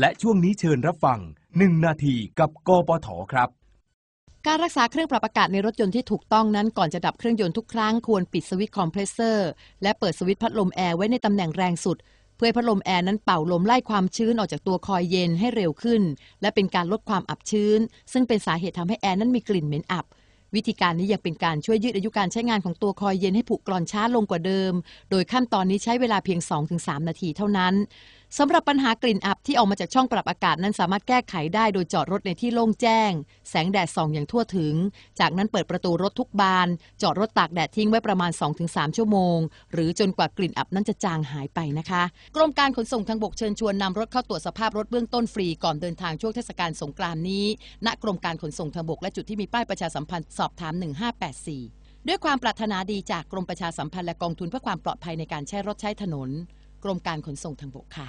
และช่วงนี้เชิญรับฟัง 1 นาทีกับกปทครับ การรักษาเครื่องปรับอากาศในรถยนต์ที่ถูกต้องนั้นก่อนจะดับเครื่องยนต์ทุกครั้งควรปิดสวิตช์คอมเพรสเซอร์และเปิดสวิตช์พัดลมแอร์ไว้ในตำแหน่งแรงสุด เพื่อพัดลมแอร์นั้นเป่าลมไล่ความชื้นออกจากตัวคอยเย็นให้เร็วขึ้น และเป็นการลดความอับชื้น ซึ่งเป็นสาเหตุทำให้แอร์นั้นมีกลิ่นเหม็นอับวิธีการนี้ยังเป็นการช่วยยืดอายุการใช้งานของตัวคอยเย็นให้ผุกร่อนช้าลงกว่าเดิม โดยขั้นตอนนี้ใช้เวลาเพียง 2-3 นาทีเท่านั้น สำหรับปัญหากลิ่นอับที่ออกมาจากช่องปรับอากาศนั้นสามารถแก้ไขได้โดยจอดรถในที่โล่งแจ้ง แสงแดดส่องอย่างทั่วถึง จากนั้นเปิดประตูรถทุกบาน จอดรถตากแดดทิ้งไว้ประมาณ2-3ชั่วโมง หรือจนกว่ากลิ่นอับนั้นจะจางหายไปนะคะกรมการขนส่งทางบกเชิญชวนนำรถเข้าตรวจสภาพรถเบื้องต้นฟรีก่อนเดินทางช่วงเทศกาลสงกรานต์นี้ ณกรมการขนส่งทางบกและจุดที่มีป้ายประชาสัมพันธ์สอบถาม 1584 ด้วยความปรารถนาดีจากกรมประชาสัมพันธ์และกองทุนเพื่อความปลอดภัยในการใช้รถใช้ถนน กรมการขนส่งทางบกค่ะ